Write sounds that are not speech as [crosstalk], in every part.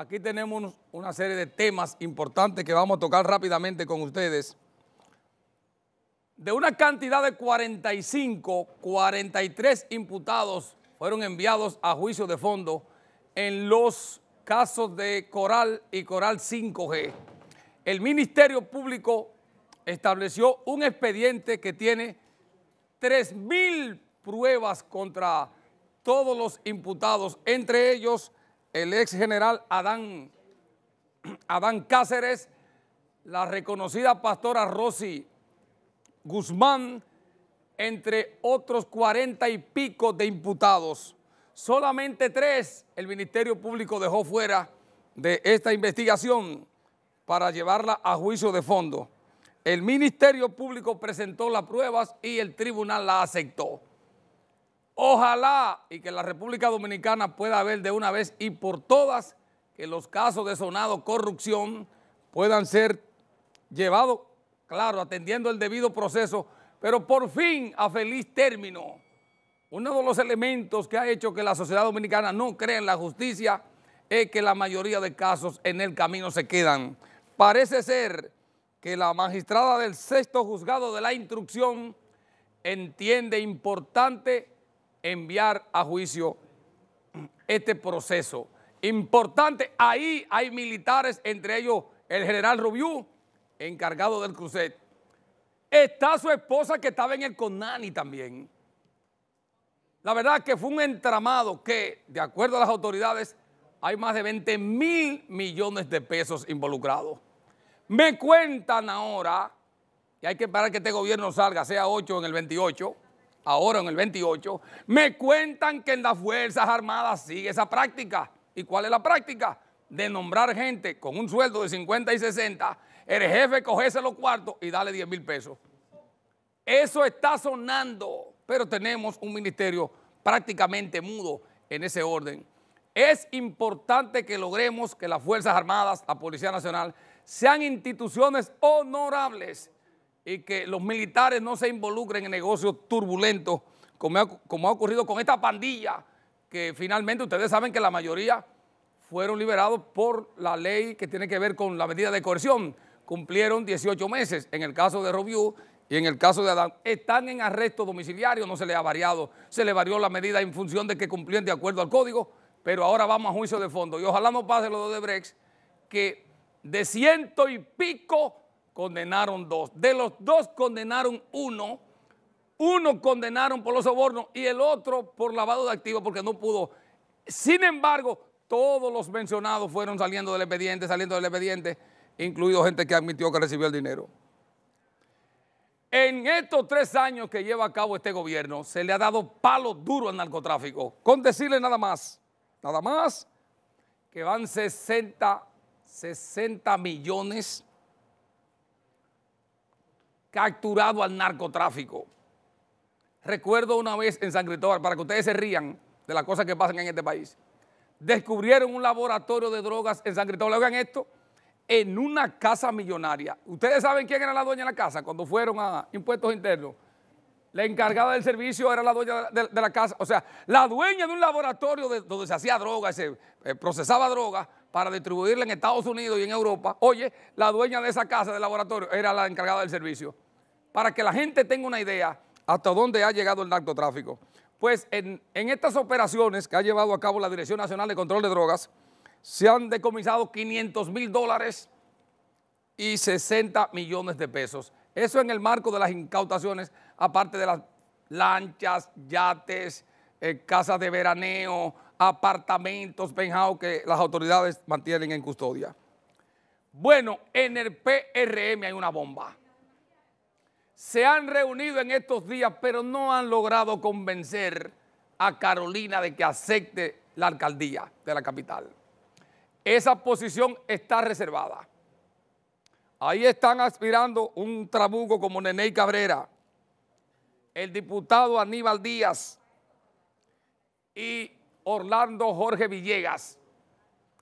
aquí tenemos una serie de temas importantes que vamos a tocar rápidamente con ustedes. De una cantidad de 45, 43 imputados fueron enviados a juicio de fondo en los casos de Coral y Coral 5G. El Ministerio Público estableció un expediente que tiene 3.000 pruebas contra todos los imputados, entre ellos el ex general Adán, Adán Cáceres, la reconocida pastora Rosy Guzmán, entre otros cuarenta y pico de imputados. Solamente tres el Ministerio Público dejó fuera de esta investigación para llevarla a juicio de fondo. El Ministerio Público presentó las pruebas y el tribunal la aceptó. Ojalá y que la República Dominicana pueda ver de una vez y por todas que los casos de sonado corrupción puedan ser llevados, claro, atendiendo el debido proceso, pero por fin a feliz término. Uno de los elementos que ha hecho que la sociedad dominicana no crea en la justicia es que la mayoría de casos en el camino se quedan. Parece ser que la magistrada del sexto juzgado de la instrucción entiende importante enviar a juicio este proceso. Importante, ahí hay militares, entre ellos el general Rubiú, encargado del crucet. Está su esposa que estaba en el Conani también. La verdad que fue un entramado que, de acuerdo a las autoridades, hay más de 20 mil millones de pesos involucrados. Me cuentan ahora, y hay que esperar que este gobierno salga, sea 8 en el 28, ahora en el 28, me cuentan que en las Fuerzas Armadas sigue esa práctica. ¿Y cuál es la práctica? De nombrar gente con un sueldo de 50 y 60, el jefe cogese los cuartos y dale 10 mil pesos. Eso está sonando, pero tenemos un ministerio prácticamente mudo en ese orden. Es importante que logremos que las Fuerzas Armadas, la Policía Nacional, sean instituciones honorables y que los militares no se involucren en negocios turbulentos como ha, ocurrido con esta pandilla que finalmente ustedes saben que la mayoría fueron liberados por la ley que tiene que ver con la medida de coerción. Cumplieron 18 meses en el caso de Robiú y en el caso de Adán. Están en arresto domiciliario, no se le ha variado. Se le varió la medida en función de que cumplían de acuerdo al código, pero ahora vamos a juicio de fondo. Y ojalá no pase lo de Brex, que de ciento y pico condenaron dos. De los dos condenaron uno, uno condenaron por los sobornos y el otro por lavado de activos porque no pudo. Sin embargo, todos los mencionados fueron saliendo del expediente, saliendo del expediente, incluido gente que admitió que recibió el dinero. En estos tres años que lleva a cabo este gobierno, se le ha dado palo duro al narcotráfico. Con decirle nada más, nada más, que van 60, 60 millones capturado al narcotráfico. Recuerdo una vez en San Cristóbal, para que ustedes se rían de las cosas que pasan en este país, descubrieron un laboratorio de drogas en San Cristóbal. Oigan esto, en una casa millonaria. Ustedes saben quién era la dueña de la casa cuando fueron a impuestos internos. La encargada del servicio era la dueña de, la casa. O sea, la dueña de un laboratorio de, donde se hacía droga, se eh, procesaba droga, para distribuirla en Estados Unidos y en Europa, oye, la dueña de esa casa de laboratorio era la encargada del servicio. Para que la gente tenga una idea hasta dónde ha llegado el narcotráfico. Pues en, estas operaciones que ha llevado a cabo la Dirección Nacional de Control de Drogas, se han decomisado 500 mil dólares y 60 millones de pesos. Eso en el marco de las incautaciones, aparte de las lanchas, yates, eh, casas de veraneo, apartamentos, penthouse que las autoridades mantienen en custodia. Bueno, en el PRM hay una bomba. Se han reunido en estos días, pero no han logrado convencer a Carolina de que acepte la alcaldía de la capital. Esa posición está reservada. Ahí están aspirando un trabuco como Neney Cabrera, el diputado Aníbal Díaz y Orlando Jorge Villegas.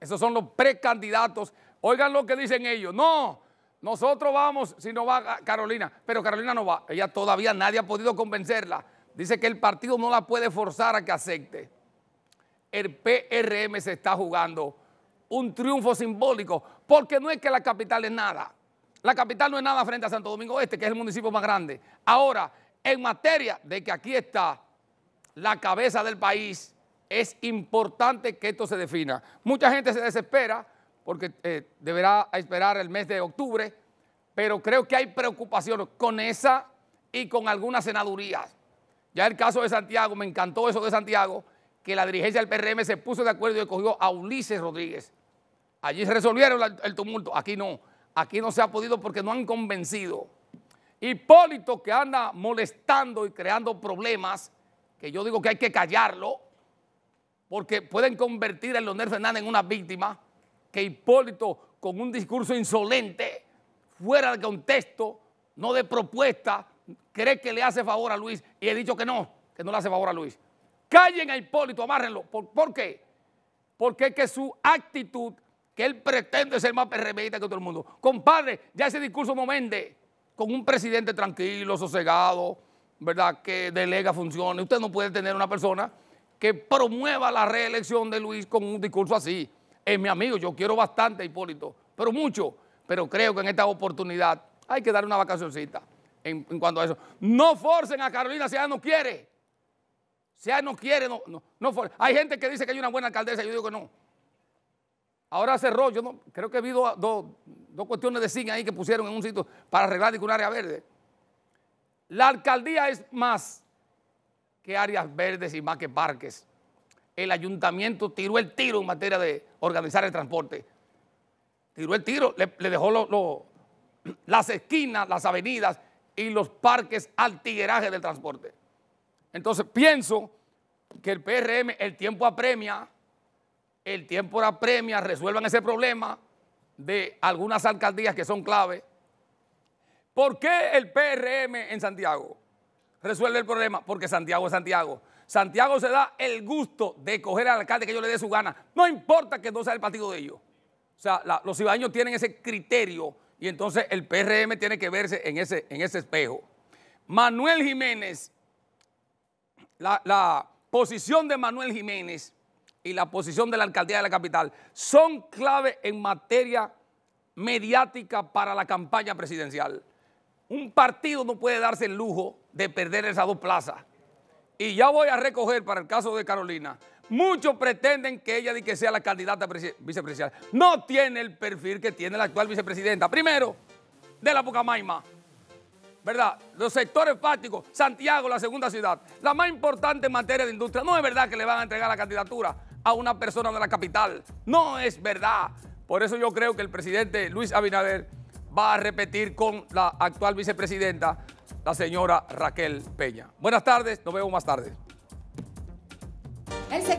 Esos son los precandidatos. Oigan lo que dicen ellos. No, nosotros vamos si no va Carolina. Pero Carolina no va. Ella todavía nadie ha podido convencerla. Dice que el partido no la puede forzar a que acepte. El PRM se está jugando un triunfo simbólico, porque no es que la capital es nada. La capital no es nada frente a Santo Domingo Este, que es el municipio más grande. Ahora, en materia de que aquí está la cabeza del país, es importante que esto se defina. Mucha gente se desespera porque eh, deberá esperar el mes de octubre, pero creo que hay preocupación con esa y con algunas senadurías. Ya el caso de Santiago, me encantó eso de Santiago, que la dirigencia del PRM se puso de acuerdo y cogió a Ulises Rodríguez. Allí se resolvieron el tumulto, aquí no, aquí no se ha podido porque no han convencido. Hipólito que anda molestando y creando problemas, que yo digo que hay que callarlo, porque pueden convertir a Leonel Fernández en una víctima, que Hipólito con un discurso insolente, fuera de contexto, no de propuesta, cree que le hace favor a Luis y he dicho que no, que no le hace favor a Luis. Callen a Hipólito, amárrenlo. ¿Por, qué? Porque es que su actitud, que él pretende ser más perremeísta que todo el mundo. Compadre, ya ese discurso no vende con un presidente tranquilo, sosegado, ¿verdad? Que delega funciones. Usted no puede tener una persona que promueva la reelección de Luis con un discurso así. Es mi amigo, yo quiero bastante a Hipólito, pero mucho. Pero creo que en esta oportunidad hay que darle una vacacioncita en, cuanto a eso. No forcen a Carolina si ella no quiere. Si ella no quiere, no, no, forcen. Hay gente que dice que hay una buena alcaldesa, yo digo que no. Ahora cerró, yo no, creo que habido dos cuestiones de cine ahí que pusieron en un sitio para arreglar un área verde. La alcaldía es más que áreas verdes y más que parques. El ayuntamiento tiró el tiro en materia de organizar el transporte. Tiró el tiro, le, dejó [clears throat] las esquinas, las avenidas y los parques al tigueraje del transporte. Entonces pienso que el PRM, el tiempo apremia, el tiempo apremia, resuelvan ese problema de algunas alcaldías que son clave. ¿Por qué el PRM en Santiago? resuelve el problema, porque Santiago es Santiago. Santiago se da el gusto de coger al alcalde que yo le dé su gana. No importa que no sea el partido de ellos. O sea, los ibaños tienen ese criterio y entonces el PRM tiene que verse en ese, en ese espejo. Manuel Jiménez, la posición de Manuel Jiménez y la posición de la alcaldía de la capital son clave en materia mediática para la campaña presidencial un partido no puede darse el lujo de perder esas dos plazas. Y ya voy a recoger para el caso de Carolina. Muchos pretenden que ella que sea la candidata vicepresidencial. No tiene el perfil que tiene la actual vicepresidenta. Primero, de la Pucamaima. ¿Verdad? Los sectores fácticos, Santiago, la segunda ciudad, la más importante en materia de industria. No es verdad que le van a entregar la candidatura a una persona de la capital. No es verdad. Por eso yo creo que el presidente Luis Abinader va a repetir con la actual vicepresidenta, la señora Raquel Peña. Buenas tardes, nos vemos más tarde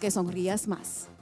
que sonrías más.